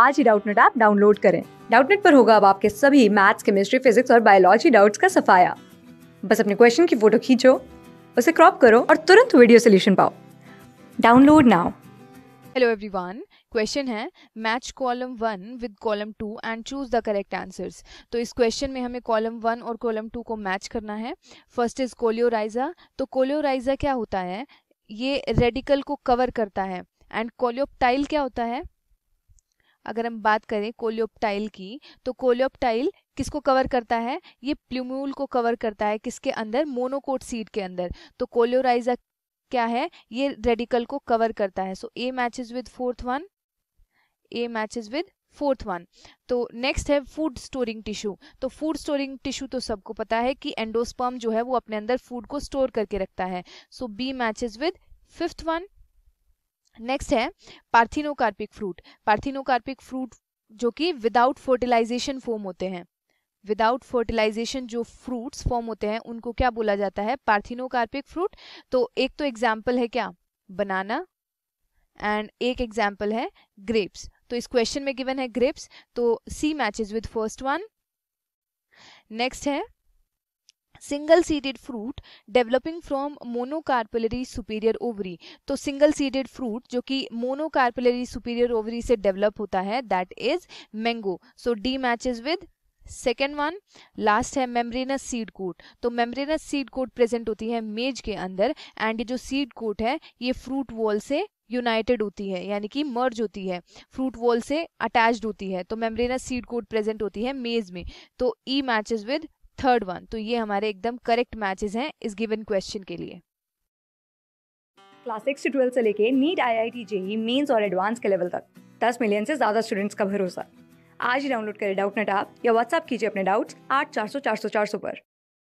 आज ही Doubtnut app download करें डाउटनेट पर होगा अब आपके सभी मैथ्स केमिस्ट्री फिजिक्स और बायोलॉजी डाउट्स का सफाया बस अपने क्वेश्चन की फोटो खींचो उसे क्रॉप करो और तुरंत वीडियो सोल्यूशन पाओ download now hello everyone question है match column one with column two and choose the correct answers तो इस क्वेश्चन में हमें कॉलम वन और कॉलम टू को मैच करना है फर्स्ट इज कोलियोराइजा तो कोलियोराइजा क्या होता है ये रेडिकल को कवर करता है एंड कोलियोप्टाइल क्या होता है अगर हम बात करें कोलियोप्टाइल की तो कोलियोप्टाइल किसको कवर करता है ये प्लूम्यूल को कवर करता है किसके अंदर मोनोकोट सीड के अंदर तो कोलियोराइजा क्या है ये रेडिकल को कवर करता है so A match with fourth one A match with fourth one तो नेक्स्ट है फूड स्टोरिंग टिश्यू तो फूड स्टोरिंग टिश्यू तो सबको पता है कि एंडोस्पर्म जो है वो अपने अंदर फूड को स्टोर करके रखता है so B match with fifth one next है पार्थिनोकार्पिक फ्रूट पार्थिनोकार्पिक फ्रूट जो कि विदाउट फर्टिलाइजेशन फॉर्म होते हैं विदाउट फर्टिलाइजेशन जो फ्रूट्स फॉर्म होते हैं उनको क्या बोला जाता है पार्थिनोकार्पिक फ्रूट तो एक तो एग्जाम्पल है क्या बनाना एंड एक एग्जाम्पल है ग्रेप्स तो इस क्वेश्चन में गिवन है ग्रेप्स तो C matches with first one next है single seeded fruit developing from monocarpellary superior ovary तो सिंगल सीडेड फ्रूट जो कि मोनोकार्पलरी सुपीरियर ओवरी से डेवलप होता है that is mango so D match with second one last है membranous seed coat तो membranous seed coat present होती है मेज के अंदर एंड ये जो सीड कोट है ये फ्रूट वॉल से यूनाइटेड होती है यानी कि मर्ज होती है फ्रूट वॉल से अटैच्ड होती है तो मेम्ब्रेनस सीड कोट प्रेजेंट होती है मेज में तो E matches with third one तो ये हमारे एकदम करेक्ट मैचेस हैं इस गिवन क्वेश्चन के लिए क्लास सिक्स से ट्वेल्थ से लेके NEET I I T JEE mains और एडवांस के लेवल तक दस मिलियन से ज़्यादा स्टूडेंट्स का भरोसा आज ही डाउनलोड करें डाउट नेट आप या व्हाट्सअप कीजिए अपने डाउट्स आठ चार सौ चार सौ चार सौ पर